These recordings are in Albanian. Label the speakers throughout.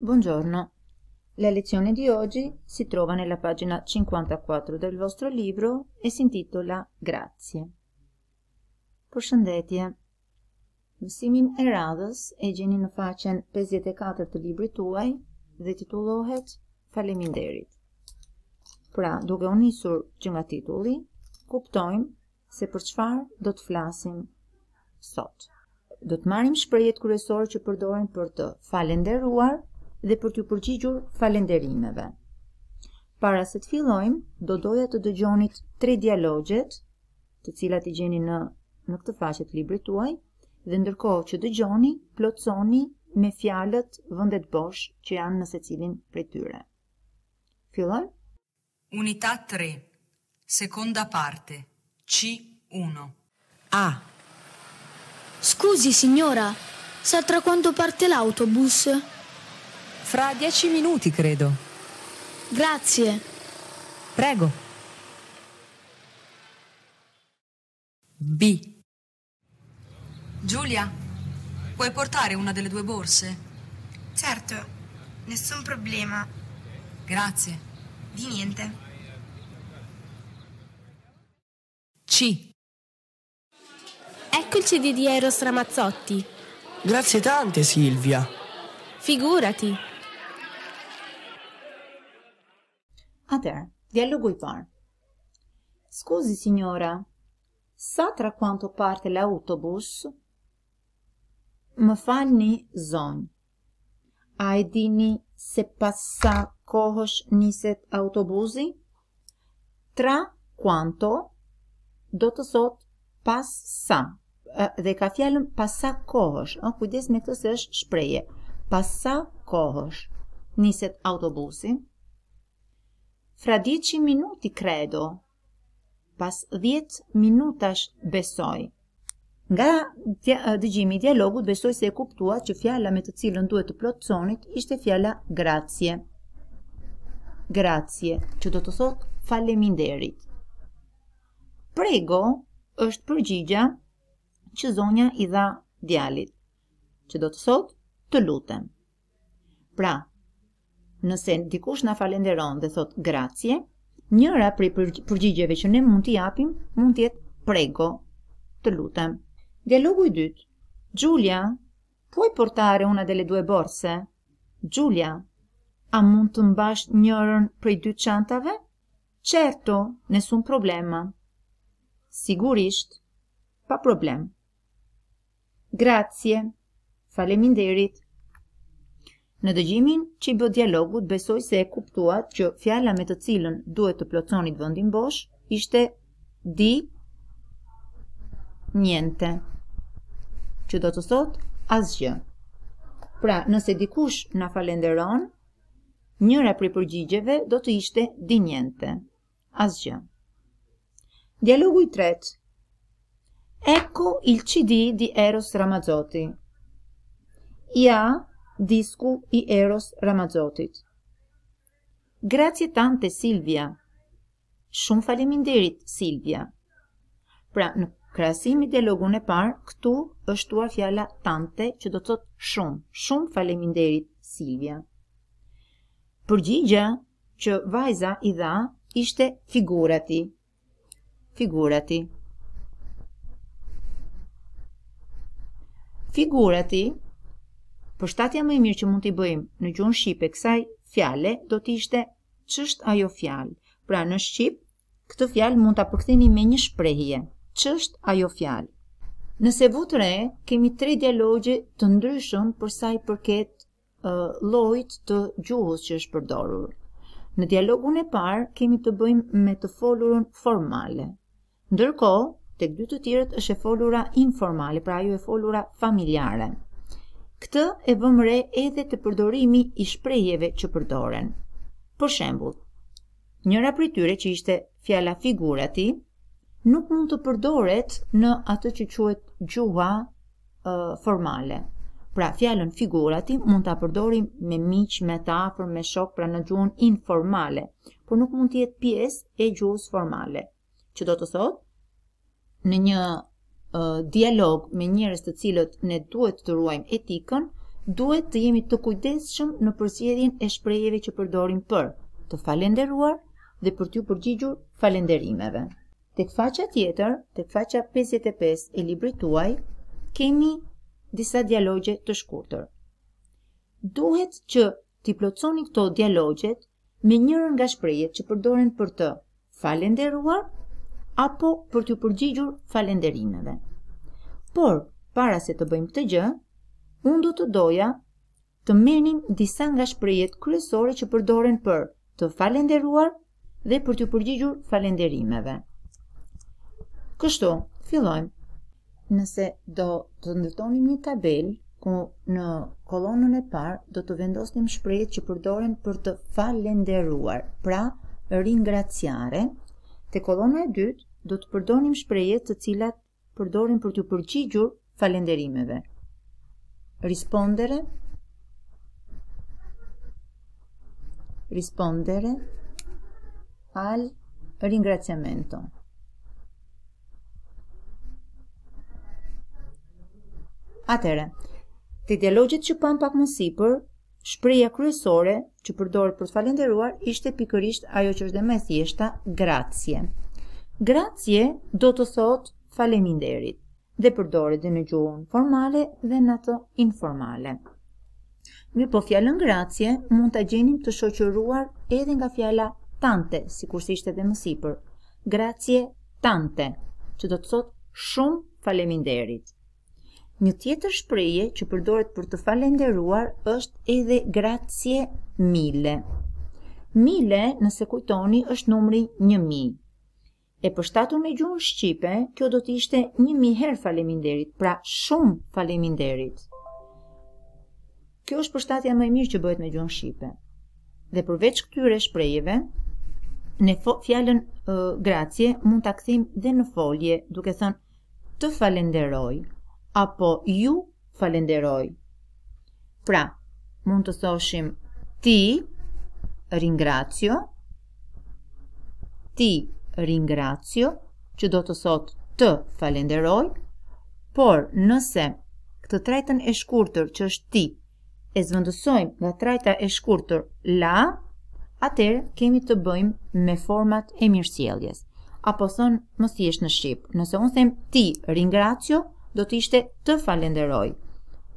Speaker 1: Buongiorno. La lezione di oggi si trova nella pagina 54 del vostro libro e si intitola Grazie. Përshëndetje. Mësimin e radhës e gjeni në faqen 54 të librit tuaj dhe titullohet Faleminderit. Pra, duke u nisur që nga titulli, kuptojmë se për çfarë do të flasim sot. Do të marrim shprehjet kryesore që përdoren për të falendëruar dhe për t'ju përgjigjur falenderimeve. Para se të fillojmë, do doja të dëgjonit tre dialogjet, të cilat i gjeni në, në këtë faqet të libri tuaj, dhe ndërkohë që dëgjoni, plotsoni me fjalët vëndet bosh që janë në se cilin për tyre. Filloj? Unita 3, sekonda parte, C1. A. Scusi signora, sa tra quanto parte l'autobus? Fra dieci minuti, credo. Grazie. Prego. B. Giulia, puoi portare una delle due borse? Certo, nessun problema. Grazie. Di niente. C. Ecco il CD di Eros Ramazzotti. Grazie tante, Silvia. Figurati. Atër, dialogu i parë. Skuzi, signora, sa tra quanto parte l'autobus? Më falë një zonë. A e dini se pas sa kohësh njëset autobuzi? Tra quanto do të sot pas sa. Dhe ka fjallëm pas sa kohësh. kujdes me të është shpreje. Pas sa kohësh njëset autobusi? fra dieci minuti credo. Pas 10 minutash besoj. Nga dëgjimi i dialogut besoj se e kuptua që fjalla me të cilën duhet të plotësonit ishte fjalla gracie. Gracie, që do të thot faleminderit. Prego është përgjigja që zonja i dha djalit, që do të thot të lutem. Pra, nëse dikush na falenderon dhe thot grazie, njëra prej përgjigjeve që ne mund t'i japim mund të jetë prego, të lutem. Dialogu i dytë. Giulia, puoi portare una delle due borse? Giulia, a mund të mbash njërin prej dy çantave? Certo, nessun problema. Sigurisht, pa problem. Grazie. Faleminderit. Në dëgjimin që i bë dialogut, besoj se e kuptuat që fjalla me të cilën duhet të plotësonit vëndin bosh, ishte di njente. Që do të sot, asgjë. Pra, nëse dikush në falenderon, njëra pri përgjigjeve do të ishte di njente. Asgjë. Dialogu i tretë. Eko il qidi di Eros Ramazzotti. Ja, disku i Eros Ramazotit. Gracje tante Silvia Shumë faleminderit, Silvia. Pra, në krasimi dialogun e parë, këtu është tuar fjala tante që do të thotë shumë, shumë faleminderit, Silvia. Përgjigja që vajza i dha ishte figurati. Figurati. Figurati. Për shtatja më i mirë që mund t'i bëjmë në gjunë shqipe kësaj, fjale do t'ishte qësht ajo fjalë. Pra në shqip, këtë fjalë mund t'a përkëthini me një shprejhje, Qësht ajo fjalë. Nëse vutëre, kemi tre dialogje të ndryshëm përsa i përket uh, lojt të gjuhës që është përdorur. Në dialogun e parë, kemi të bëjmë me të folurën formale. Ndërko, të këtë të tjërët është e folura informale, pra ajo e folura familjare. Këtë e bëm re edhe të përdorimi i shprejeve që përdoren. Për shembul, njëra për tyre që ishte fjala figurati, nuk mund të përdoret në atë që quet gjuha uh, formale. Pra, fjallën figurati mund të apërdorim me miq, me tafër, me shok, pra në gjuhën informale, por nuk mund të jetë pjesë e gjuhës formale. Që do të thotë, në një dialog me njerëz të cilët ne duhet të ruajmë etikën, duhet të jemi të kujdesshëm në përzgjedhjen e shprehjeve që përdorim për të falenderuar dhe për t'ju përgjigjur falenderimeve. Tek faqja tjetër, tek faqja 55 e librit tuaj, kemi disa dialogje të shkurtër. Duhet që t'i plotësoni këto dialogjet me njërën nga shprehjet që përdoren për të falenderuar apo për t'ju përgjigjur falenderimeve. Por, para se të bëjmë këtë gjë, unë do të doja të menim disa nga shprehjet kryesore që përdoren për të falenderuar dhe për t'ju përgjigjur falenderimeve. Kështu, fillojmë. Nëse do të ndërtonim një tabel, ku në kolonën e parë do të vendosnim shprehjet që përdoren për të falenderuar, pra ringraciare, te kolona e dytë do të përdonim shpreje të cilat përdorin për të përgjigjur falenderimeve. Rispondere Rispondere Al ringraziamento Atere, të ideologjit që pan pak mësipër, Shpreja kryesore që përdorë për të falenderuar ishte pikërisht ajo që është dhe me thjeshta gratësje. Gracie do të thot faleminderit dhe përdore dhe në gjuhën formale dhe në të informale. Në po fjallën gracie mund të gjenim të shoqëruar edhe nga fjalla tante, si kurse ishte dhe mësipër. Gracie tante, që do të thot shumë faleminderit. Një tjetër shpreje që përdoret për të falenderuar është edhe gracie mille. Mille, nëse kujtoni, është numri një mijë. E përshtatur me gjuhën shqipe, kjo do të ishte një miher herë faleminderit, pra shumë faleminderit. Kjo është përshtatja më e mirë që bëhet me gjuhën shqipe. Dhe përveç këtyre shprehjeve, në fjalën uh, mund ta kthejmë dhe në folje, duke thënë të falenderoj apo ju falenderoj. Pra, mund të thoshim ti ringrazio, ti ringracio, që do të sot të falenderoj, por nëse këtë trajtën e shkurtër që është ti, e zvëndësojmë nga trajta e shkurtër la, atër kemi të bëjmë me format e mirësjeljes. Apo thonë mështë jeshtë në Shqipë, nëse unë them ti ringracio, do të ishte të falenderoj.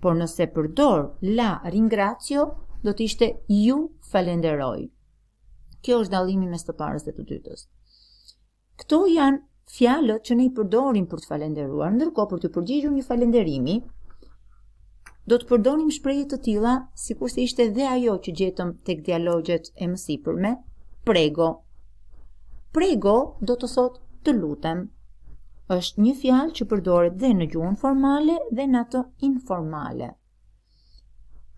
Speaker 1: Por nëse përdor la ringracio, do të ishte ju falenderoj. Kjo është dalimi mes të parës dhe të dytës. Këto janë fjalët që ne i përdorim për të falendëruar, ndërkohë për të përgjigjur një falënderimi, do të përdorim shprehje të tilla, sikur se ishte dhe ajo që gjetëm tek dialogjet e mësipërme, prego. Prego do të thotë të lutem. Është një fjalë që përdoret dhe në gjuhën formale dhe në atë informale.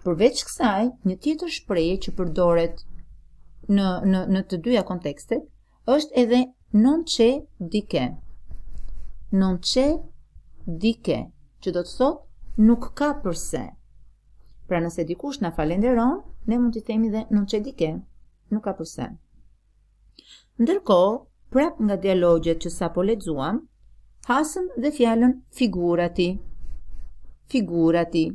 Speaker 1: Përveç kësaj, një tjetër shprehje që përdoret në në në të dyja kontekste, është edhe Non c'è di che. Non c'è di che, që do të thot nuk ka përse. Pra nëse dikush na falenderon, ne mund të themi dhe non c'è di che, nuk ka përse. Ndërkohë, prap nga dialogjet që sapo lexuam, hasëm dhe fjalën figurati. Figurati.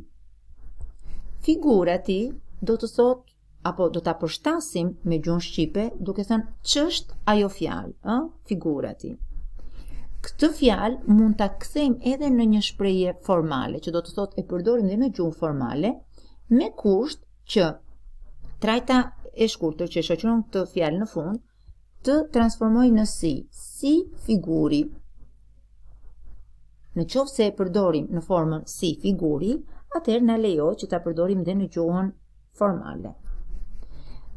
Speaker 1: Figurati do të thot apo do ta përshtasim me gjuhën shqipe duke thënë ç'është ajo fjalë, ë, figurati. Këtë fjalë mund ta kthejmë edhe në një shprehje formale, që do të thotë e përdorim dhe në gjuhën formale, me kusht që trajta e shkurtër që shoqëron këtë fjalë në fund të transformoj në si, si figuri. Në qovë se e përdorim në formën si figuri, atër në lejo që ta përdorim dhe në gjuhën formale.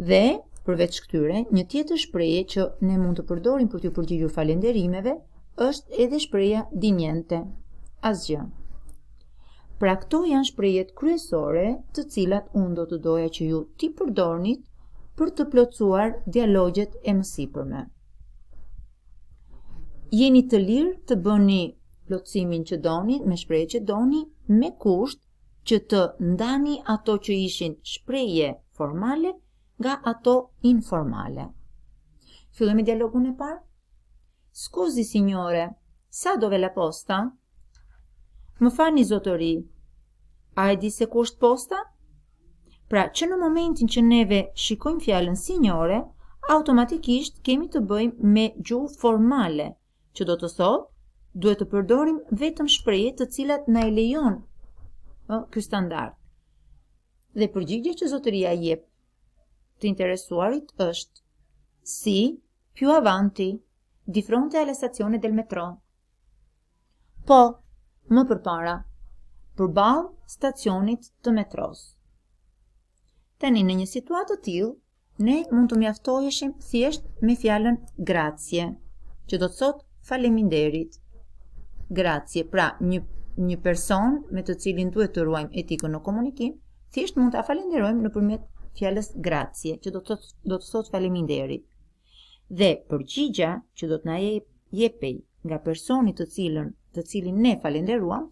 Speaker 1: Dhe përveç këtyre, një tjetër shprehje që ne mund të përdorim për t'ju përgjigjur falënderimeve është edhe shpreja dinjente. Asgjë. Pra këto janë shprehjet kryesore, të cilat unë do të doja që ju ti përdorni për të plotësuar dialogjet e mësipërme. Jeni të lirë të bëni plotësimin që doni, me shpreje që doni, me kusht që të ndani ato që ishin shpreje formale nga ato informale. Fillojmë dialogun e parë. Scusi signore, sa dove la posta? Më fani, zotëri. A e di se ku është posta? Pra, që në momentin që neve shikojmë fjalën signore, automatikisht kemi të bëjmë me gjuhë formale, që do të thotë duhet të përdorim vetëm shprehje të cilat na e lejon ky standard. Dhe përgjigjja që zotëria jep të interesuarit është Si, più avanti, di fronte alla stazione del metro. Po, më përpara, përbal stacionit të metros. Tani në një situatë të t'ilë, ne mund të mjaftojëshim thjesht me fjallën grazie, që do të sot faleminderit. Grazie, pra një, një person me të cilin duhet të ruajmë etikën në komunikim, thjesht mund të afalenderojmë në përmjet fjalës gratësie, që do të thot, do të thot faleminderit. Dhe përgjigja që do të na jepej nga personi të cilën, të cilin ne falenderuam,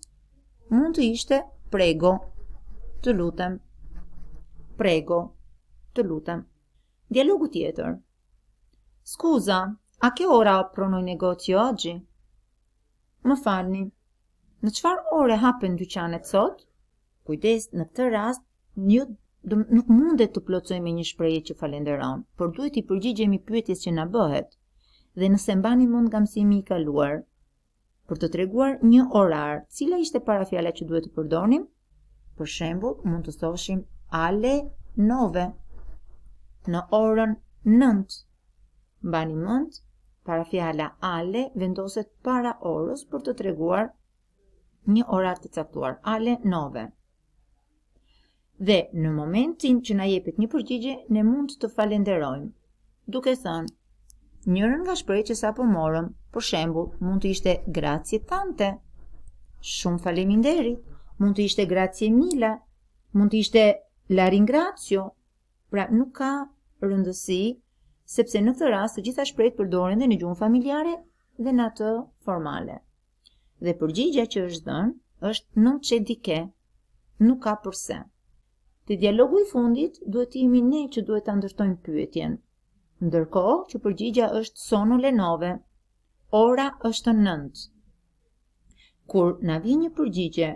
Speaker 1: mund të ishte prego, të lutem, prego, të lutem. Dialogu tjetër. Skuza, a ke ora pronoj negoci o gjë? Më falni, në qfar ore hapen dyqanet sot? Kujdes, në të rast, një do nuk mundet të plotësoj me një shprehje që falenderon, por duhet i përgjigjemi pyetjes që na bëhet. Dhe nëse mbani mund nga mësimi i kaluar për të treguar një orar, cila ishte parafjala që duhet të përdonim? Për shembull, mund të thoshim ale nove. në orën 9. Mbani mend, parafjala ale vendoset para orës për të treguar një orar të caktuar, ale 9 dhe në momentin që na jepet një përgjigje, ne mund të falenderojmë, duke thënë, njërën nga shprej që sa po morëm, për shembul, mund të ishte gracje tante, shumë faleminderi, mund të ishte gracje mila, mund të ishte larin gracio, pra nuk ka rëndësi, sepse në këtë rast të gjitha shprejt përdoren dhe në gjumë familjare dhe në të formale. Dhe përgjigja që është dhënë është nuk që dike, nuk ka përse. Të dialogu i fundit duhet të jemi ne që duhet të ndërtojmë pyetjen. Ndërko që përgjigja është sonu lenove, ora është nëndë. Kur na vi një përgjigje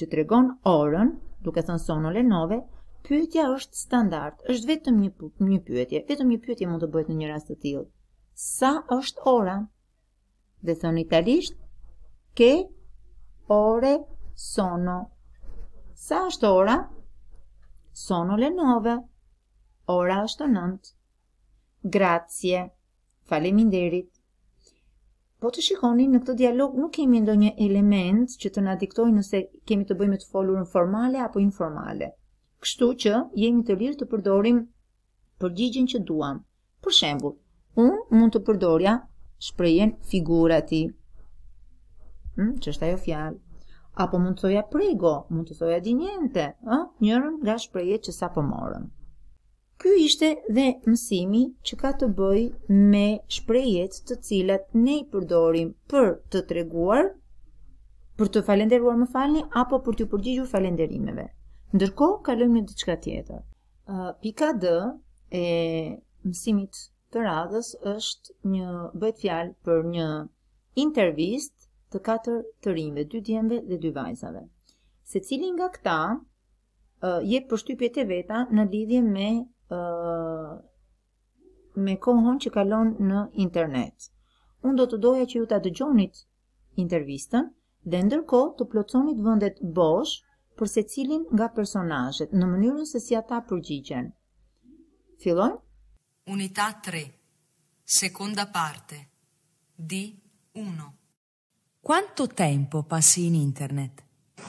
Speaker 1: që tregon orën, duke thënë sonu lenove, pyetja është standard, është vetëm një, një pyetje, vetëm një pyetje mund të bëjt në një rast të tjilë. Sa është ora? Dhe thënë italisht, ke ore sono. Sa është ora? Sa është ora? Sono le nove. Ora është të nëndë. Grazie. faleminderit. Po të shikoni, në këtë dialog nuk kemi ndo një element që të na diktoj nëse kemi të bëjmë të folur në formale apo informale. Kështu që jemi të lirë të përdorim përgjigjen që duam. Për shembu, unë mund të përdorja shprejen figurati. Hmm, që është ajo fjalë apo mund të thoja prego, mund të thoja dinjente, ëh, njërin nga shprehjet që sapo morëm. Ky ishte dhe mësimi që ka të bëj me shprejet të cilat ne i përdorim për të treguar, për të falenderuar më falni, apo për të përgjigjur falenderimeve. Ndërko, kalëm një diçka tjetër. Pika D e mësimit të radhës është një bëjt fjalë për një intervist të katër të rinjve, dy djemve dhe dy vajzave. Se cilin nga këta uh, jetë përshtypjet e veta në lidhje me, uh, me kohon që kalon në internet. Unë do të doja që ju të dëgjonit intervistën dhe ndërko të plotësonit vëndet bosh për se cilin nga personajet në mënyrën se si ata përgjigjen. Filon? Unita 3, sekunda parte, di 1. Quanto tempo passi in internet?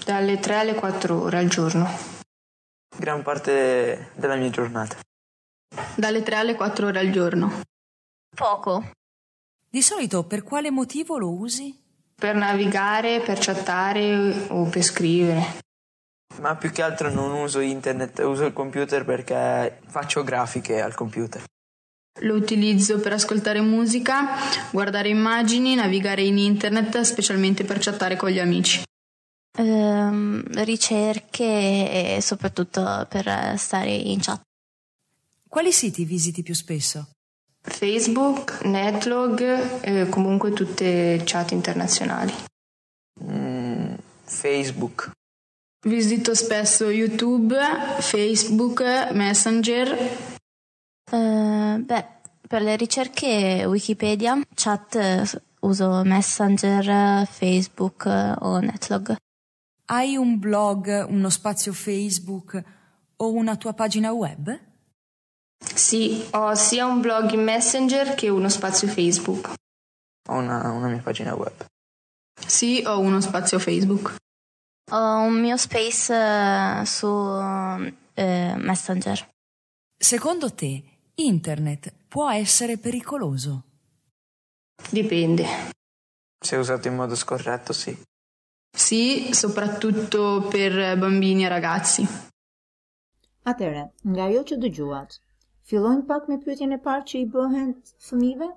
Speaker 1: Dalle 3 alle 4 ore al giorno. Gran parte della mia giornata. Dalle 3 alle 4 ore al giorno. Poco. Di solito per quale motivo lo usi? Per navigare, per chattare o per scrivere. Ma più che altro non uso internet, uso il computer perché faccio grafiche al computer. Lo utilizzo per ascoltare musica, guardare immagini, navigare in internet, specialmente per chattare con gli amici. Um, ricerche e soprattutto per stare in chat. Quali siti visiti più spesso? Facebook, Netlog, eh, comunque tutte chat internazionali. Mm, Facebook. Visito spesso YouTube, Facebook, Messenger eh, beh, per le ricerche Wikipedia, chat uso Messenger, Facebook eh, o Netlog. Hai un blog, uno spazio Facebook o una tua pagina web? Sì, ho sia un blog in Messenger che uno spazio Facebook. Ho una, una mia pagina web. Sì, ho uno spazio Facebook. Ho un mio space eh, su eh, Messenger. Secondo te Internet può essere pericoloso? Dipende. Se usato in modo scorretto, sì. Sì, soprattutto per bambini e ragazzi. Atëre, nga ajo që dëgjuat, eh. fillojmë pak me pyetjen e parë që i bëhen fëmijëve?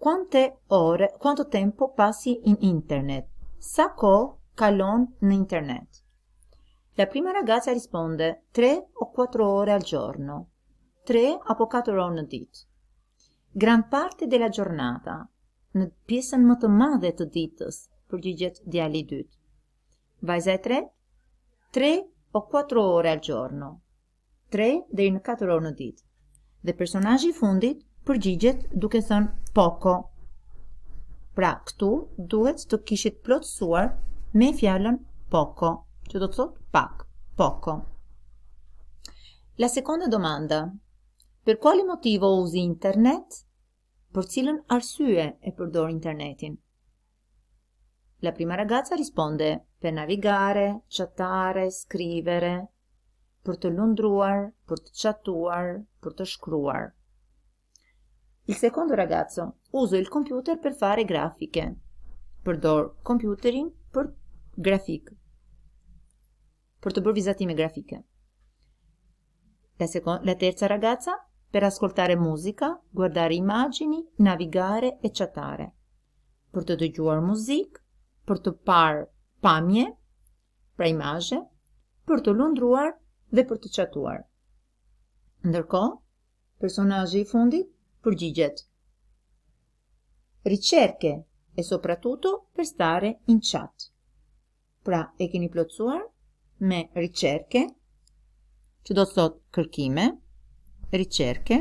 Speaker 1: Quante ore, quanto tempo passi in internet? Sa kohë kalon në internet? La prima ragazza risponde 3 o 4 ore al giorno. 3 apo 4 orë në ditë. Gran parte della giornata, në pjesën më të madhe të ditës, përgjigjet djali i dytë. Vajza e tretë, 3 o 4 orë al giorno. 3 deri në 4 orë në ditë. Dhe personazhi i fundit përgjigjet duke thënë poco. Pra, këtu duhet të kishit plotësuar me fjalën poco, që do të thotë pak, poco. La seconda domanda, Për quali motivo uzi internet? Për cilën arsye e përdor internetin? La prima ragazza risponde: Per navigare, chattare, scrivere, për të lundruar, për të chatuar, për të shkruar. Il secondo ragazzo: Uso il computer per fare grafiche. Përdor computerin për grafik. Për të bërë vizatime grafike. La seconda, la terza ragazza per ascoltare musica, guardare immagini, navigare e chattare. Për të dëgjuar muzikë, për të parë pamje, pra imazhe, për të lundruar dhe për të chatuar. Ndërkohë, personazhi i fundit përgjigjet. Ricerche e soprattutto per stare in chat. Pra e keni plotsuar me ricerche, që do të thotë kërkime ricerche,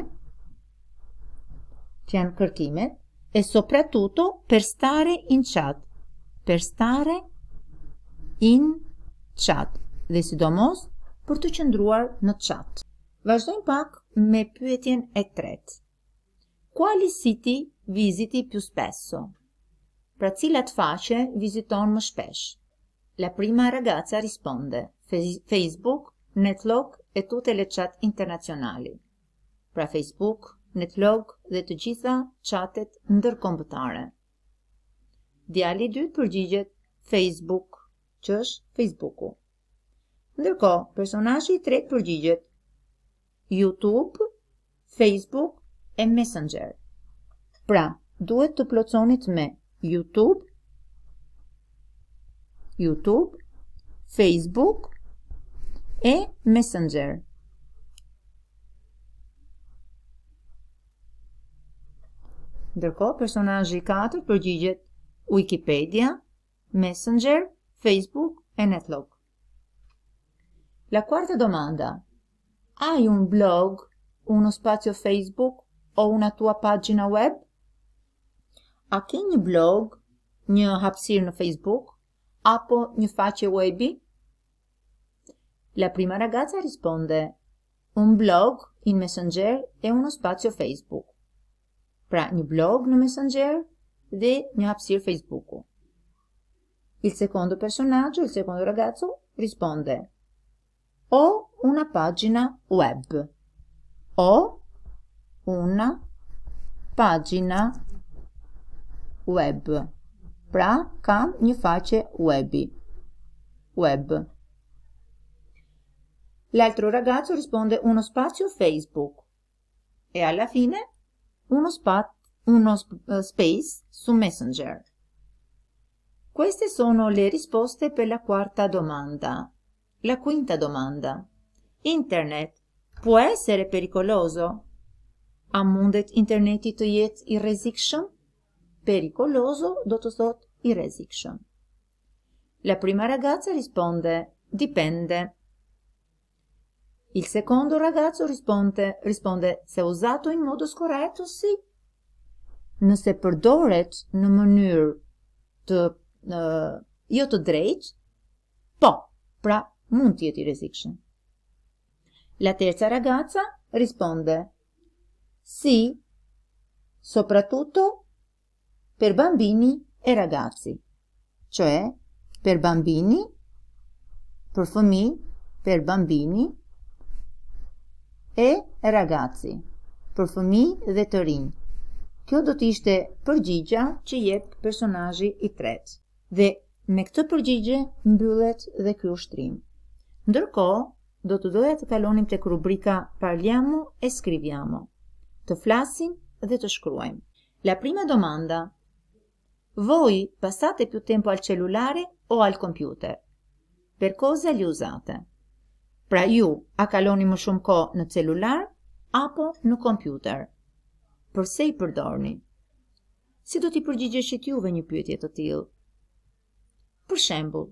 Speaker 1: që janë kërkimet, e soprattutto per stare in chat, per stare in chat, dhe sidomos për të qëndruar në chat. Vazhdojmë pak me pyetjen e tretë. Quali siti viziti più spesso? Pra cilat faqe viziton më shpesh? La prima ragazza risponde: Facebook, Netlock e tutte le chat internazionali pra Facebook, Netlog dhe të gjitha chatet ndërkombëtare. Djali dy të përgjigjet Facebook, që është Facebooku. Ndërko, personashi i tret përgjigjet YouTube, Facebook e Messenger. Pra, duhet të plotësonit me YouTube, YouTube, Facebook e Messenger. Ndërkohë, personazhi i katërt përgjigjet Wikipedia, Messenger, Facebook e Netlog. La quarta domanda. Hai un blog, uno spazio Facebook o una tua pagina web? A ke një blog, një hapësirë në Facebook apo një faqe webi? La prima ragazza risponde un blog, in Messenger e uno spazio Facebook. Pra një blog në Messenger dhe një hapësirë Facebooku. Il secondo personaggio, il secondo ragazzo, risponde Ho una pagina web. Ho una pagina web. Pra kam një faqe webi. Web. L'altro ragazzo risponde uno spazio Facebook. E alla fine uno, spa, uno eh, space su Messenger. Queste sono le risposte per la quarta domanda. La quinta domanda. Internet può essere pericoloso? Ammundet internetit iet irresiction? Pericoloso dotosot irresiction. La prima ragazza risponde dipende. Il secondo ragazzo risponde Risponde se usato in modo scorretto sì. Nëse përdoret në mënyrë të jo të drejtë, po. Pra, mund të jeti rrezikshëm. La terza ragazza risponde Sì, soprattutto per bambini e ragazzi. Cioè, per bambini per fëmijë, per bambini e ragaci, për fëmi dhe të rinj. Kjo do të ishte përgjigja që jep personazhi i tretë. Dhe me këtë përgjigje mbyllet dhe ky ushtrim. Ndërkohë, do të doja të kalonim tek rubrika Parliamo e Scriviamo. Të flasim dhe të shkruajmë. La prima domanda. Voi passate più tempo al cellulare o al computer? Per cosa li usate? Pra ju, a kaloni më shumë ko në celular, apo në kompjuter? Përse i përdorni? Si do t'i përgjigjeshit juve një pyetje të tilë? Për shembul,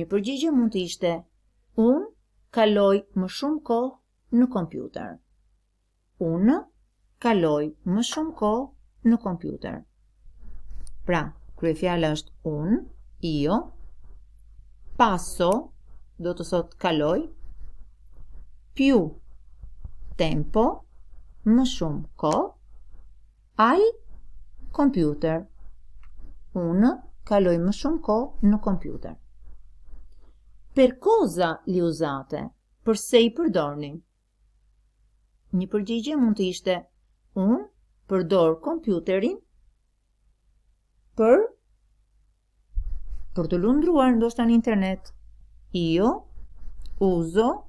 Speaker 1: një përgjigje mund t'ishte, unë kaloj më shumë ko në kompjuter. Unë kaloj më shumë ko në kompjuter. Pra, kërë e fjallë është unë, i jo, paso, do të sot kaloj, più tempo, më shumë ko, ai computer. Unë kaloj më shumë ko në computer. Per cosa li usate? Përse i përdorni? Një përgjigje mund të ishte, unë përdor kompjuterin për për të lundruar ndoshta në internet, Io uso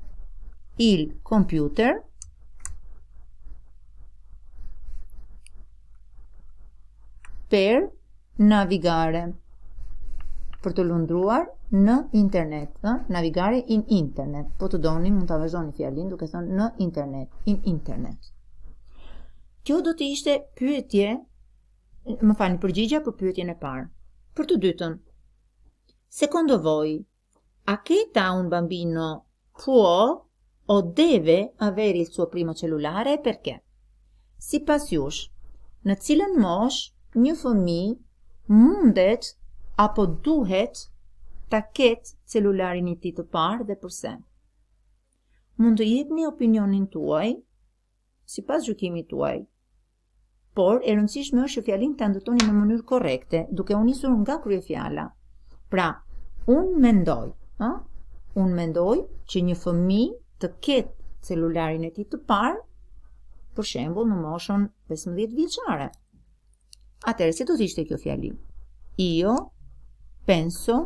Speaker 1: il computer. per navigare për të lundruar në internet, ë, navigare in internet. Po të doni mund ta vazhdoni fjalën duke thënë në internet, in internet. Kjo do të ishte pyetje, më fani përgjigja për pyetjen e parë. Për të dytën, secondo voi, A ta un bambino può o deve avere il suo primo cellulare e perché? Si pasiush, në cilën mosh një fëmi mundet apo duhet ta ketë celularin i ti të parë dhe përse? Mund të jetë një opinionin tuaj, si pas gjukimi tuaj, por e rëndësishme është që fjalin të ndëtoni në mënyrë korekte, duke unisur nga kryefjala. Pra, unë mendoj, ë? Unë mendoj që një fëmi të ketë celularin e tij të parë, për shembull në moshën 15 vjeçare. Atëherë si do të ishte kjo fjalim? Io jo, penso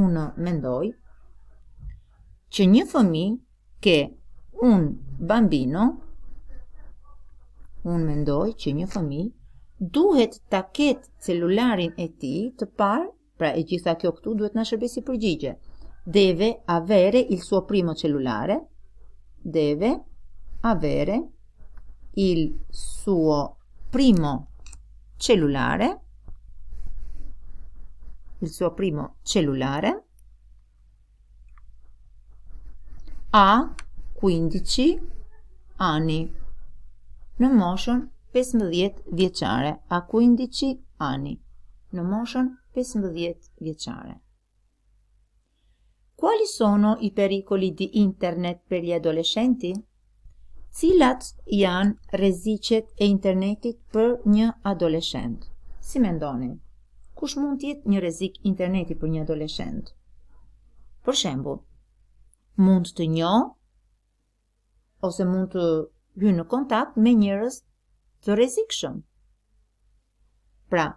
Speaker 1: unë mendoj që një fëmijë ke un bambino un mendoj që një fëmijë duhet ta ketë celularin e tij të parë, pra e gjitha kjo këtu duhet na shërbesi përgjigje. deve avere il suo primo cellulare, deve avere il suo primo cellulare, il suo primo cellulare a 15 anni. Non motion pesmo 15 vjeçare a 15 anni. Non motion pesmo 15 vjeçare. Quali sono i pericoli di internet per gli adolescenti? Cilat janë rreziqet e internetit për një adoleshent? Si mendoni? Kush mund të jetë një rrezik interneti për një adoleshent? Për shembull, mund të njo ose mund të hyj në kontakt me njerëz të rrezikshëm. Pra,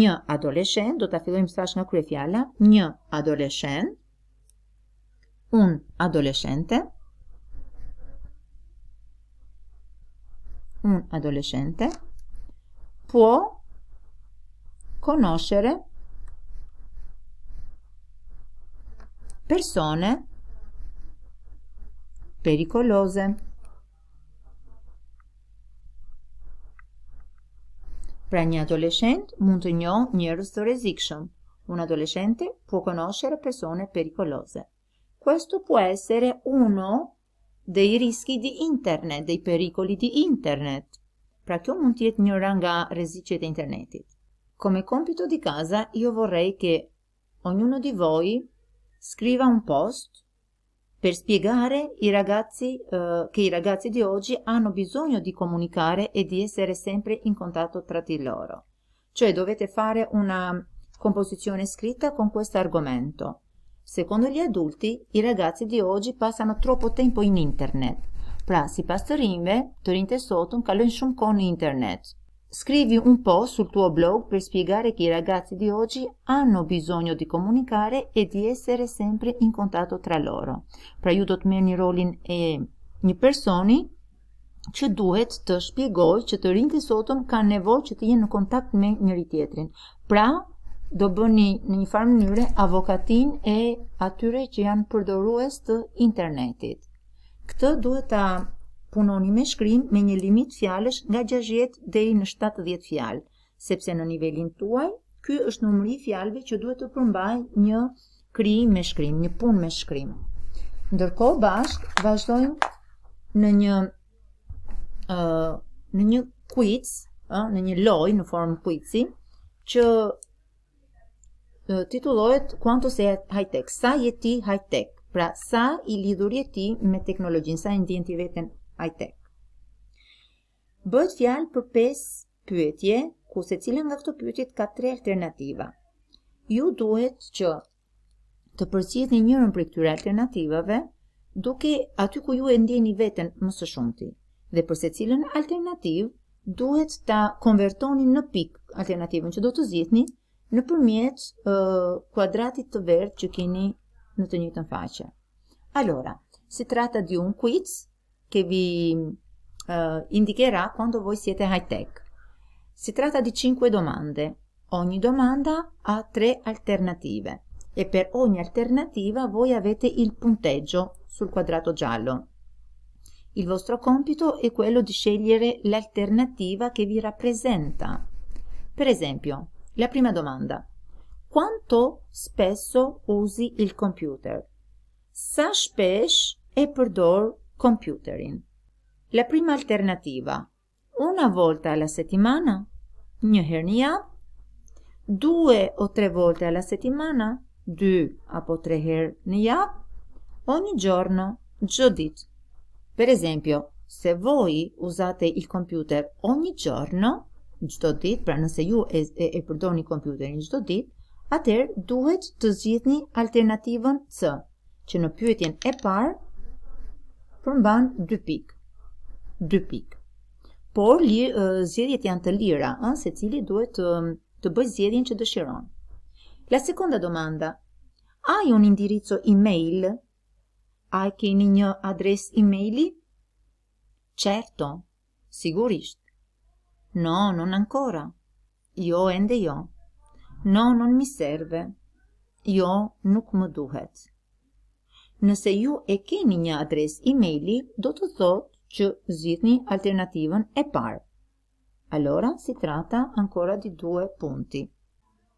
Speaker 1: një adoleshent do ta fillojmë thash nga kryefjala, një adoleshent un adolescente, un adolescente può conoscere persone pericolose. Pre një adoleshent mund të njohë njerëz të rrezikshëm. Un adolescente può conoscere persone pericolose questo può essere uno dei rischi di internet, dei pericoli di internet. non Racchiumuntiet Nuranga Resicet internet. Come compito di casa io vorrei che ognuno di voi scriva un post per spiegare i ragazzi, eh, che i ragazzi di oggi hanno bisogno di comunicare e di essere sempre in contatto tra di loro. Cioè dovete fare una composizione scritta con questo argomento. Secondo gli adulti, i ragazzi di oggi passano troppo tempo in internet. Pra, si pas të rinve, të rinte sotën në kalën shumë konë në internet. Scrivi un po sul tuo blog per spiegare che i ragazzi di oggi hanno bisogno di comunicare e di essere sempre in contatto tra loro. Pra, ju do të merë një rolin e një personi që duhet të shpjegoj që të rinjtë sotëm ka nevoj që të jenë në kontakt me njëri tjetrin. Pra, do bëni në një farë mënyre avokatin e atyre që janë përdorues të internetit. Këtë duhet ta punoni me shkrim me një limit fjalësh nga 60 deri në 70 fjalë, sepse në nivelin tuaj ky është numri i fjalëve që duhet të përmbajë një krijim me shkrim, një punë me shkrim. Ndërkohë bashkë vazhdojmë në një ë uh, në një quiz, ë uh, në një lojë në formë quizi që titullohet Quantus e High Tech, sa je ti High Tech, pra sa i lidhur je ti me teknologjin, sa e ndjen ti veten High Tech. Bëhet fjalë për 5 pyetje, ku secila nga këto pyetje ka 3 alternativa. Ju duhet që të përgjigjeni njërin prej këtyre alternativave, duke aty ku ju e ndjeni veten më së shumti. Dhe për secilën alternativë duhet ta konvertoni në pik alternativën që do të zgjidhni, nëpërmjet uh, kuadratit të verdh që keni në Allora, si tratta di un quiz che vi uh, indicherà quando voi siete high tech. Si tratta di 5 domande. Ogni domanda ha 3 alternative e per ogni alternativa voi avete il punteggio sul quadrato giallo. Il vostro compito è quello di scegliere l'alternativa che vi rappresenta. Per esempio, la prima domanda. Quanto spesso usi il computer? Sa spesh e perdor computerin. La prima alternativa. Una volta alla settimana? Njëherë Due o tre volte alla settimana? Du apo tre herë në Ogni giorno, çdo ditë. Per esempio, se voi usate il computer ogni giorno, çdo ditë, pra nëse ju e e, e përdorni kompjuterin çdo ditë, atëherë duhet të zgjidhni alternativën C, që në pyetjen e parë përmban 2 pikë. 2 pikë. Por li, zgjedhjet janë të lira, ë, secili duhet të të bëj zgjedhjen që dëshiron. La sekunda domanda. Hai un indirizzo email? a keni një adres e-maili? Certo, sigurisht. No, non ancora. Jo ende jo. No, non mi serve. Jo nuk më duhet. Nëse ju e keni një adres e-maili, do të thot që zhjithni alternativën e parë. Allora, si trata, ancora di due punti.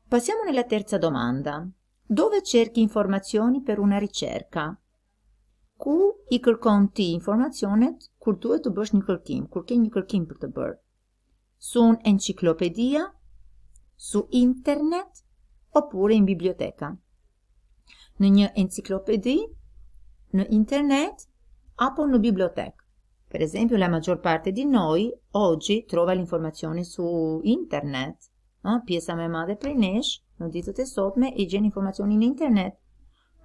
Speaker 1: Pasiamo nella terza domanda. Dove cerchi informazioni per una ricerca? Ku i kërkon ti informacionet, kur duhet të bësh një kërkim, kur ke një kërkim për të bërë su enciclopedia, su internet oppure in biblioteca. Në një enciklopedi, në internet, apo në bibliotek. Per esempio, la maggior parte di noi oggi trova l'informazione su internet. No? Pjesa me madhe prej nesh, në ditët e sotme, i gjen informacioni në internet.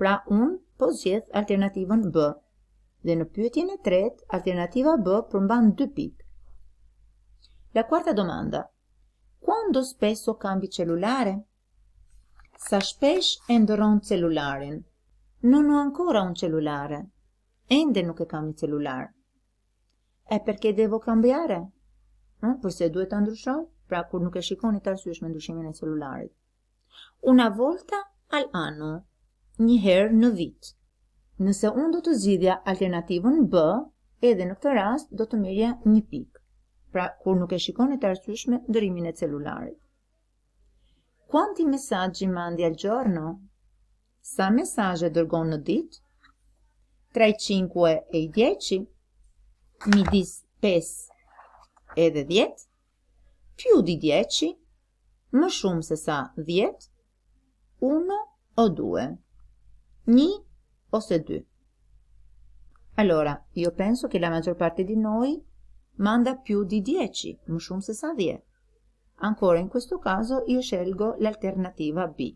Speaker 1: Pra, unë po zjedh alternativën B. Dhe në pyetjen e tret, alternativa B përmban dy pikë. La quarta domanda. Quando spesso cambi cellulare? Sa shpesh e ndëron cellularin? Non ho ancora un cellulare. Ende nuk e kam një cellular. E perché devo cambiare? Hm? Përse duhet të ndryshoj? Pra kur nuk e shikoni të arsysh ndryshimin e cellularit. Una volta al anno. Një herë në vit. Nëse unë do të zgjidhja alternativën B, edhe në këtë rast do të mirja një pikë pra kur nuk e shikon e të arsyshme dërimin e celularit. Kuanti mesajji mandi al giorno? Sa mesajje dërgon në dit? 3, 5 10, midis 5 edhe 10, più di 10, më shumë se sa 10, 1 o 2, 1 ose 2. Allora, io penso che la maggior parte di noi manda più di 10 mshum sadie. Ancora in questo caso io scelgo l'alternativa B.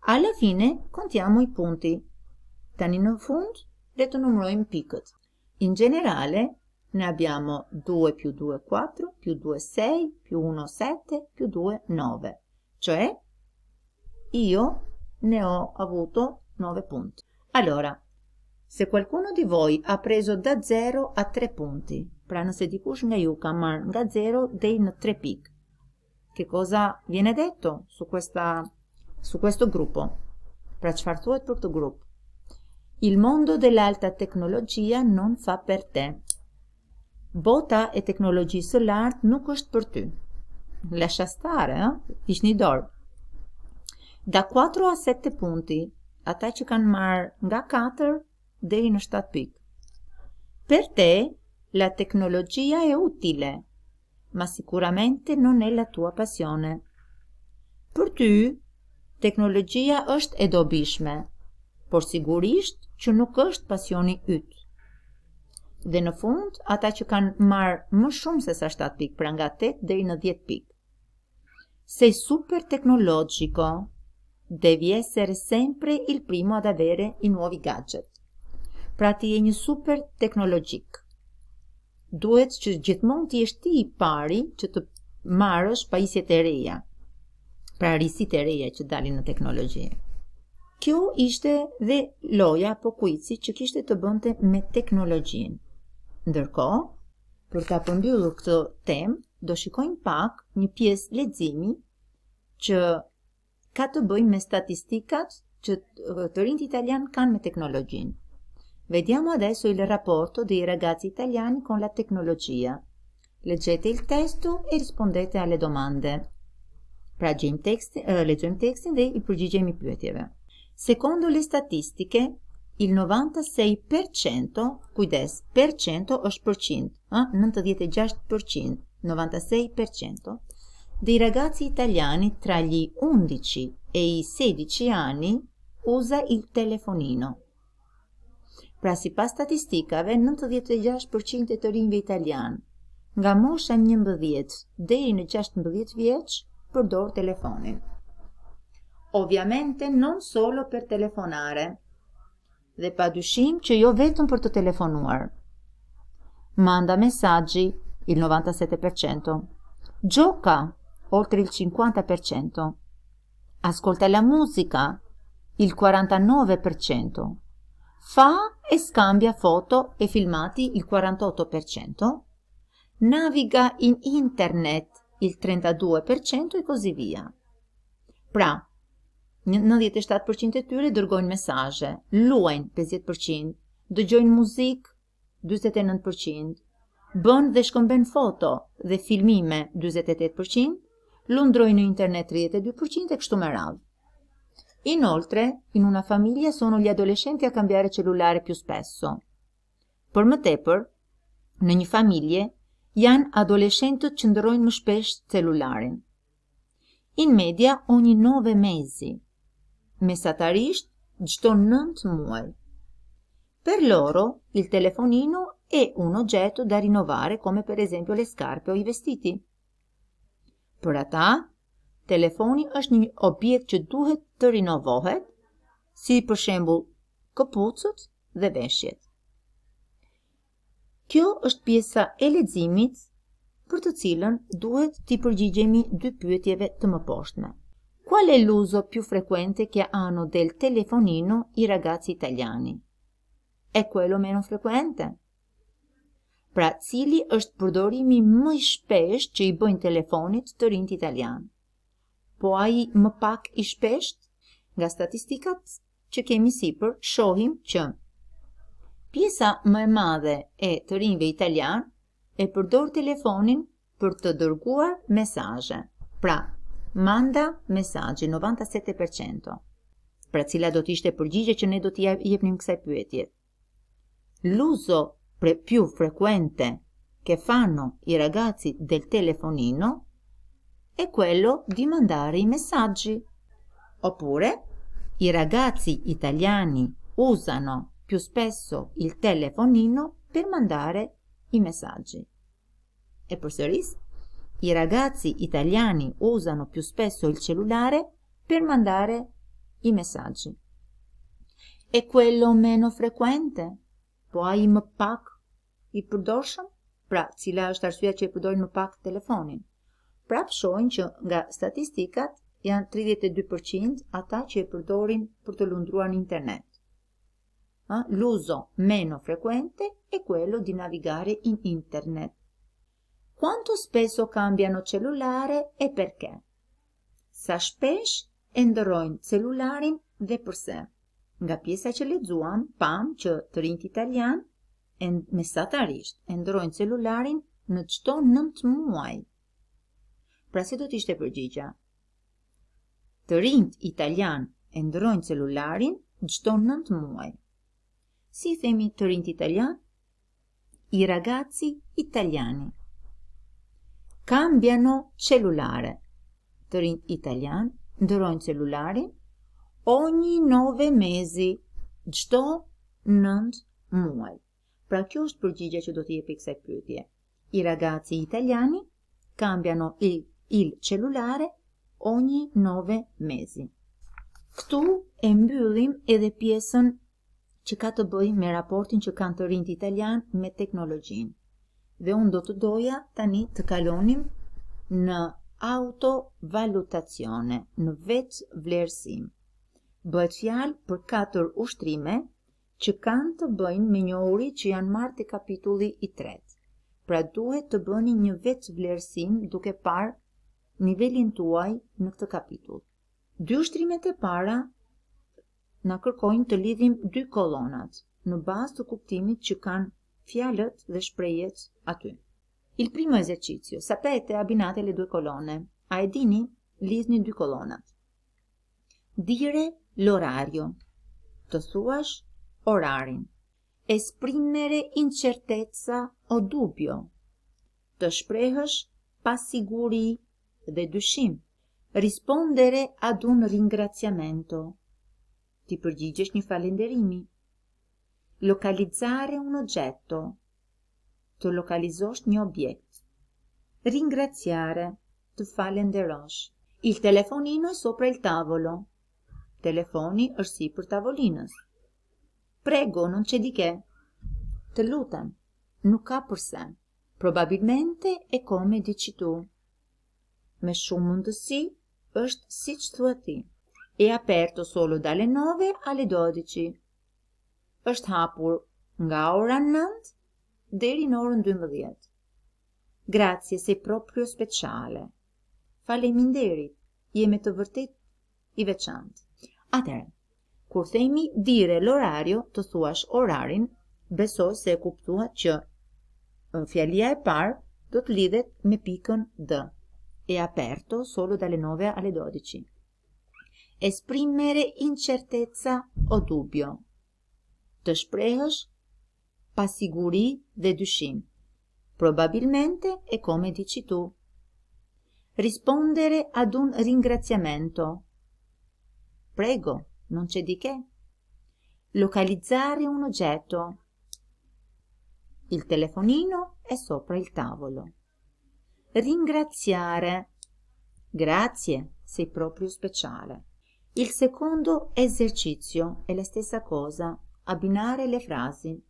Speaker 1: Alla fine contiamo i punti. Tanino fund, detto numero in picot. In generale ne abbiamo 2 più 2 4 più 2 6 più 1 7 più 2 9. Cioè io ne ho avuto 9 punti. Allora, se qualcuno di voi ha preso da 0 a 3 punti, pra nëse dikush nga ju ka marrë nga 0 dhe në 3 pik. Ke koza vjene detto su, questa, su questo grupo. Pra që farëtuet për këtë grupë? Il mondo dell'alta tecnologia non fa per te. Bota e teknologjisë së lartë nuk është për ty. Lesha stare, eh? ishë një dorë. Da 4 a 7 punti, ata që kanë marrë nga 4 dhe i në 7 pikë. Per te, la tecnologia è utile, ma sicuramente non è la tua passione. Për ty, teknologjia është e dobishme, por sigurisht që nuk është pasioni ytë. Dhe në fund, ata që kanë marë më shumë se sa 7 pikë pra nga 8 dhe i në 10 pikë. Se super teknologjiko, devi essere sempre il primo ad avere i nuovi gadget. Pra ti e një super teknologjikë duhet që gjithmonë të jesh ti i pari që të marrësh pajisjet e reja. Pra risit e reja që dalin në teknologji. Kjo ishte dhe loja po kuici që kishte të bënte me teknologjin. Ndërkohë, për ta përmbyllur këtë temë, do shikojmë pak një pjesë leximi që ka të bëjë me statistikat që të rinjt italian kanë me teknologjinë. Vediamo adesso il rapporto dei ragazzi italiani con la tecnologia. Leggete il testo e rispondete alle domande. Pragim text, eh, leggem il prugigemi pieteve. Secondo le statistiche, il 96%, kujdes, per cento është përqind, eh? 96%, 96% dei ragazzi italiani tra gli 11 e i 16 anni usa il telefonino. Pra si pas statistikave, 96% e të rinjve italian, nga mosha 11 deri në 16 vjeç, përdor telefonin. Ovjamente non solo per telefonare, dhe pa dyshim që jo vetëm për të telefonuar. Manda mesajji, il 97%. Gjoka, oltre il 50%. Ascolta la musica, il 49% fa e scambia foto e filmati il 48%, naviga in internet il 32% e così via. Pra, 97% e tyre dërgojnë mesaje, luajnë 50%, dëgjojnë muzik 29%, bën dhe shkomben foto dhe filmime 28%, lundrojnë në internet 32% e kështu më radhë. Inoltre, in una famiglia sono gli adolescenti a cambiare cellulare più spesso. Për më tepër, në një familje janë adoleshentët që ndërrojnë më shpesh celularin. In media ogni 9 mesi. Mesatarisht çdo 9 muaj. Per loro il telefonino è un oggetto da rinnovare come per esempio le scarpe o i vestiti. Per ata telefoni është një objekt që duhet të rinovohet, si për shembul këpucët dhe veshjet. Kjo është pjesa e ledzimit për të cilën duhet të i përgjigjemi dy pyetjeve të më poshtme. Kuale luzo pju frekuente kja anu del telefoninu i ragaci italiani? E kuelo meno frekuente? Pra cili është përdorimi mëj shpesh që i bojnë telefonit të rinjt italian? po a i më pak i shpesht? Nga statistikat që kemi sipër, shohim që pjesa më e madhe e të rinjve italian e përdor telefonin për të dërguar mesazhe. Pra, manda mesajë 97%. Pra cila do t'ishte përgjigje që ne do t'i jepnim kësaj pyetje. Luzo pre più frequente che fanno i ragazzi del telefonino è quello di mandare i messaggi. Oppure i ragazzi italiani usano più spesso il telefonino per mandare i messaggi. E per seris, i ragazzi italiani usano più spesso il cellulare per mandare i messaggi. E quello meno frequente? Poi më pak i përdoshëm? Pra, cila është arsyeja që e përdorin më pak telefonin? prapë shojnë që nga statistikat janë 32% ata që e përdorin për të lundruar në internet. L'uso meno frequente è quello di navigare in internet. Quanto spesso cambiano cellulare e perché? Sa shpesh e ndoroin cellularin dhe përse? Nga pjesa që le pam që të rinjt italian, e mesatarisht e ndoroin cellularin në qëto 9 muaj pra se do të ishte përgjigja. Të rinjt italian e ndrojnë celularin gjdo nëndë muaj. Si themi të rinjt italian? I ragazzi italiani. Kambjano celulare. Të rinjt italian ndrojnë celularin ogni nove mezi gjdo nëndë muaj. Pra kjo është përgjigja që do t'i e pikse pyetje. I ragazzi italiani kambjano il il cellulare ogni 9 mesi. Këtu e mbyllim edhe pjesën që ka të bëjë me raportin që kanë të rinjt italian me teknologjin. Dhe unë do të doja tani të kalonim në autovalutacione, në veç vlerësim. Bëhet fjalë për katër ushtrime që kanë të bëjnë me një uri që janë marrë te kapitulli i 3. Pra duhet të bëni një veç vlerësim duke parë nivelin tuaj në këtë kapitull. Dy ushtrimet e para na kërkojnë të lidhim dy kolonat në bazë të kuptimit që kanë fjalët dhe shprejet aty. Il primo esercizio, sapete abinate le due colonne. A e dini, lidhni dy kolonat. Dire l'orario. Të suash orarin. Esprimere incertezza o dubbio. Të shprehësh pasiguri dhe dyshim, rispondere ad un ringraziamento. Ti përgjigjesh një falenderimi. Lokalizare un oggetto. Të lokalizosh një objekt. Ringraziare. Të falenderosh. Il telefonino sopra il tavolo. Telefoni është si për tavolinës. Prego, non c'è di che. Të lutem. Nuk ka përse. Probabilmente e come dici tu me shumë mundësi, është si që thua ti. E aperto solo dalle 9 alle 12. është hapur nga ora 9 deri në orën 12. Grazie sei proprio speciale. Faleminderit, jemi të vërtet i veçantë. Atëherë, kur themi dire l'orario, të thuash orarin, beso se e kuptua që fjalia e parë do të lidhet me pikën dë. è aperto solo dalle 9 alle 12. Esprimere incertezza o dubbio. Gespräch pasiguri deducim. Probabilmente è come dici tu. Rispondere ad un ringraziamento. Prego, non c'è di che. Localizzare un oggetto. Il telefonino è sopra il tavolo. ringraziare. Grazie, sei proprio speciale. Il secondo esercizio è la stessa cosa, abbinare le frasi.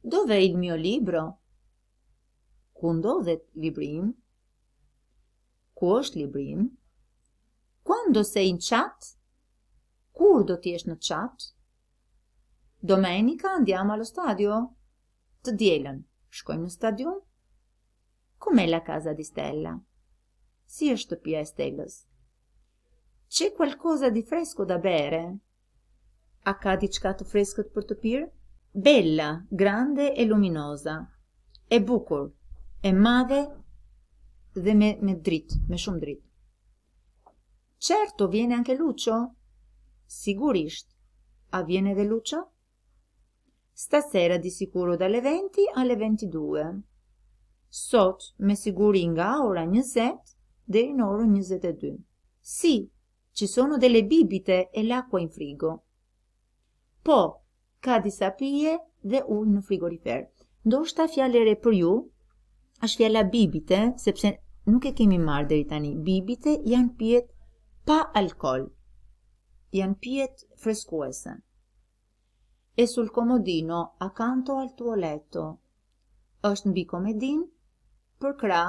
Speaker 1: Dov'è il mio libro? Kundodhet librim? Ku është librim? Kundo se in chat? Kur do t'jesh në chat? Domenika andiamo allo stadio? Të djelen, shkojmë në stadion? com'è la casa di Stella? Sì, sto più Stellos. C'è qualcosa di fresco da bere? Accadiccato fresco di Portopir? Bella, grande e luminosa. E bucur. E mave de me, me drit, me shumë drit. Certo, viene anche Lucio? Sigurisht. Avviene de Lucio? Stasera di sicuro dalle 20 alle 22. sot me siguri nga ora 20 dhe në orën 22. Si, që sono dhe le bibite e lakua in frigo. Po, ka disa pije dhe ujë në frigorifer. Ndo është ta fjallere për ju, është fjalla bibite, sepse nuk e kemi marrë dhe tani, bibite janë pjetë pa alkohol, janë pjetë freskuese. Esul komodino, akanto al letto, është në bikomedinë, për krah,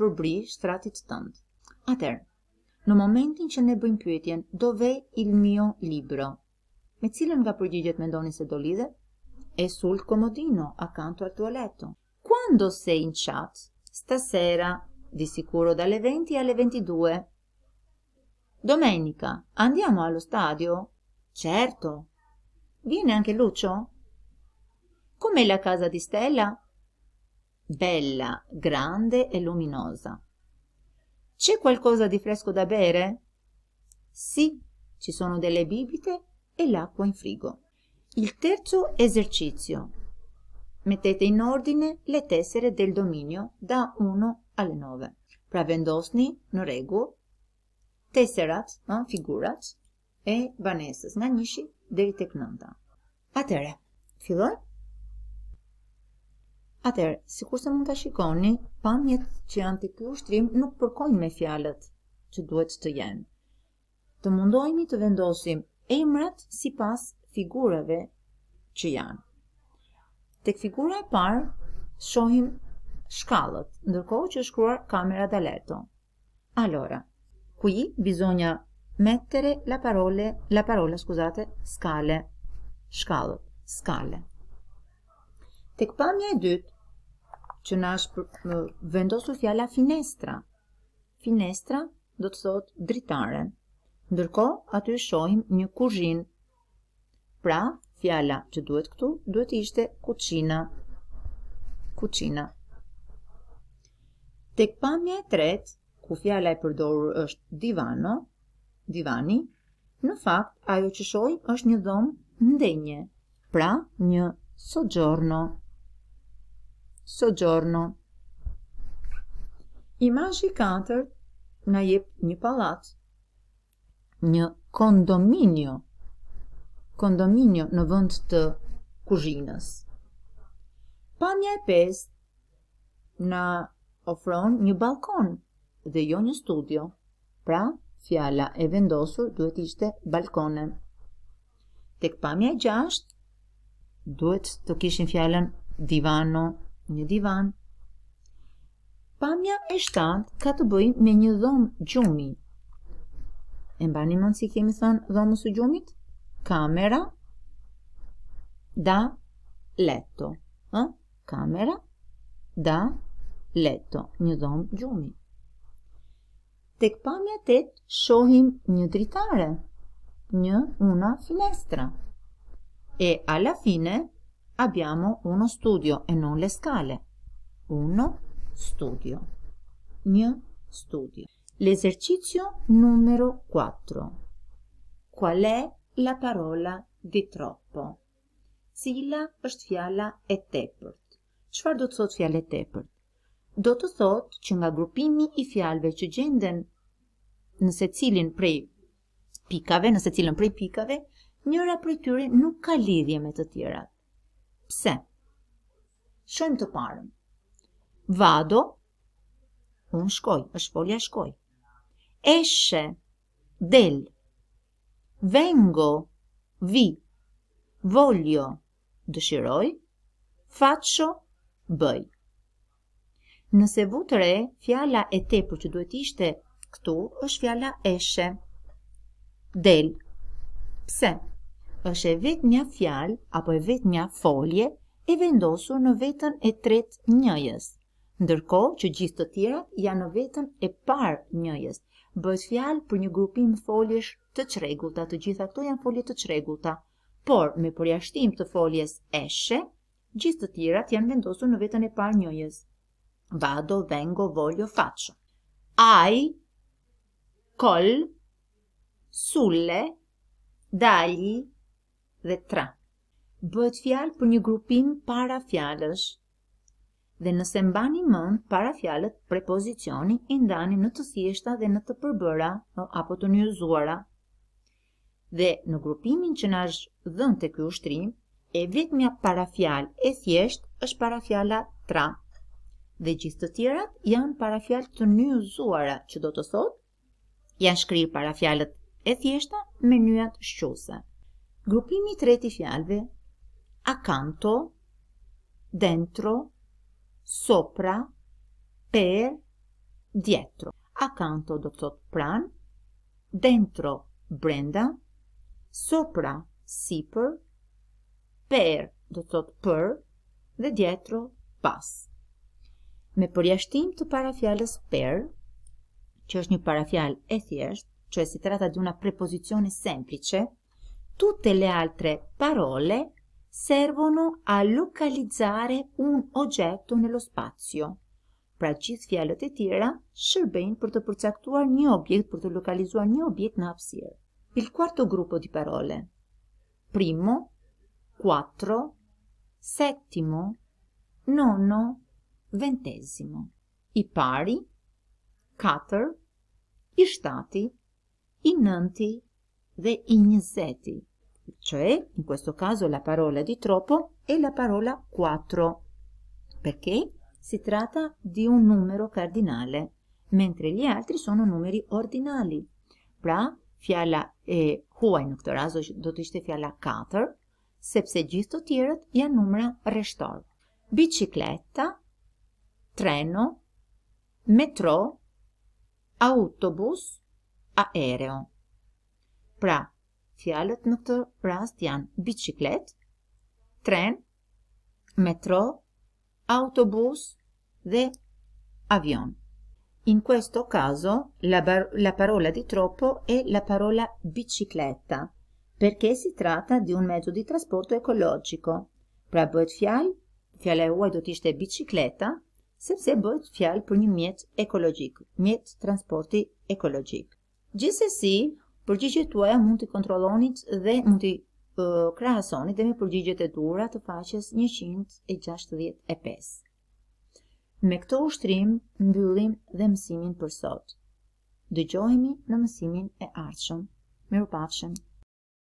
Speaker 1: për brish, stratit tënd. Atëherë, në momentin që ne bëjmë pyetjen dove il mio libro, me cilën nga përgjigjet mendoni se do lidhet? E sul comodino accanto al tuo letto. Quando sei in chat? Stasera, di sicuro dalle 20 alle 22. Domenica, andiamo allo stadio? Certo. Viene anche Lucio? Com'è la casa di Stella? bella, grande e luminosa. C'è qualcosa di fresco da bere? Sì, ci sono delle bibite e l'acqua in frigo. Il terzo esercizio. Mettete in ordine le tessere del dominio da 1 alle 9. Pravendosni, Noregu, Tesserat, eh, Figurat e Banes Snanishi, A Atëre, filloj? Atëherë, sikur se mund ta shikoni, pamjet që janë te ky ushtrim nuk përkojnë me fjalët që duhet të jenë. Të mundohemi të vendosim emrat sipas figurave që janë. Tek figura e parë shohim shkallët, ndërkohë që është shkruar kamera daleto. Allora, qui bisogna mettere la parole la parola, scusate, scale. Shkallët, scale. Tek pamja e dytë që na është për, vendosur fjala finestra. Finestra do të thotë dritare. Ndërkohë aty shohim një kuzhinë. Pra, fjala që duhet këtu duhet të ishte kuçina. Kuçina. Tek pamja e tretë, ku fjala e përdorur është divano, divani, në fakt ajo që shohim është një dhomë ndenje. Pra, një soggiorno soggiorno. Imagi 4 na jep një pallat, një kondominio. Kondominio në vend të kuzhinës. Pamja e pestë na ofron një balkon dhe jo një studio. Pra, fjala e vendosur duhet ishte balkone. Tek pamja e 6 duhet të kishin fjalën divano një divan. Pamja e shtatë ka të bëj me një dhomë gjumi. E mba një mënë si kemi thonë dhomës u gjumit? Kamera da leto. Ha? Kamera da leto. Një dhomë gjumi. Tek pamja të shohim një dritare. Një una finestra. E ala fine abbiamo uno studio e non le scale. Uno studio. Një studio. L'esercizio numero 4. Qual è la parola di troppo? Cila është fjala e tepërt? Çfarë do të thotë fjala e tepërt? Do të thotë që nga grupimi i fjalëve që gjenden në secilin prej pikave, në secilin prej pikave, njëra prej tyre nuk ka lidhje me të tjerat. Pse? Shojmë të parëm. Vado, unë shkoj, është folja shkoj. Eshe, del. Vengo, vi. Voglio, dëshiroj. Faccio, bëj. Nëse vutëre, fjala e te për që duhet ishte këtu, është fjala eshe. Del. Pse? Pse? është e vetë një fjalë apo e vetë një folje e vendosur në vetën e tret njëjës, ndërko që gjithë të tjera janë në vetën e par njëjës. Bëjt fjalë për një grupim foljesh të qreguta, të gjitha ato janë folje të qreguta, por me përjashtim të foljes eshe, gjithë të tjera janë vendosur në vetën e par njëjës. Vado, vengo, voljo, faqo. Aj, kol, sulle, dalji, dalji, dhe tra. Bëhet fjalë për një grupim para fjalësh, dhe nëse mbani mend para fjalët prepozicioni i ndani në të thjeshta dhe në të përbëra apo të njëzuara. Dhe në grupimin që na është dhënë te ky ushtrim, e vetmja para fjalë e thjesht është para fjala tra. Dhe gjithë të tjerat janë para fjalë të njëzuara, që do të thotë janë shkrirë para fjalët e thjeshta me nyjat shqose. Grupimi i tretë i fjalëve accanto, dentro, sopra, per, dietro. Accanto do të thot pran, dentro brenda, sopra sipër, per do të thot për dhe dietro pas. Me përjashtim të parafjalës per, që është një parafjalë e thjeshtë, që e si trata di una preposizione semplice, Tutte le altre parole servono a localizzare un oggetto nello spazio. Pra gjithë fjalët e tjera shërbejnë për të përcaktuar një objekt, për të lokalizuar një objekt në hapësirë. Il quarto gruppo di parole. Primo, quattro, settimo, nono, ventesimo. I pari, katër, i shtati, i nënti dhe i njëzeti cioè in questo caso la parola di troppo è la parola 4, perché si tratta di un numero cardinale, mentre gli altri sono numeri ordinali. Pra fjala e huaj në këtë rast do të ishte fjala 4, sepse gjithë të tjerët janë numra rreshtor. Bicikleta, treno, metro, autobus, aereo. Pra, Fjalët në këtë rast janë biçiklet, tren, metro, autobus dhe avion. In questo caso la, la parola di troppo è la parola bicicletta, perché si tratta di un mezzo di trasporto ecologico. Pra bëhet fjalë, fjala e huaj do të ishte bicicletta, sepse bëhet fjalë për një mjet ekologjik, mjet transporti ekologjik. Gjithsesi, Përgjigjet tuaja mund t'i kontrolloni dhe mund t'i krahasoni dhe me përgjigjet e tuaja të faqes 165. Me këto ushtrim mbyllim dhe mësimin për sot. Dëgjohemi në mësimin e ardhshëm. Mirupafshim.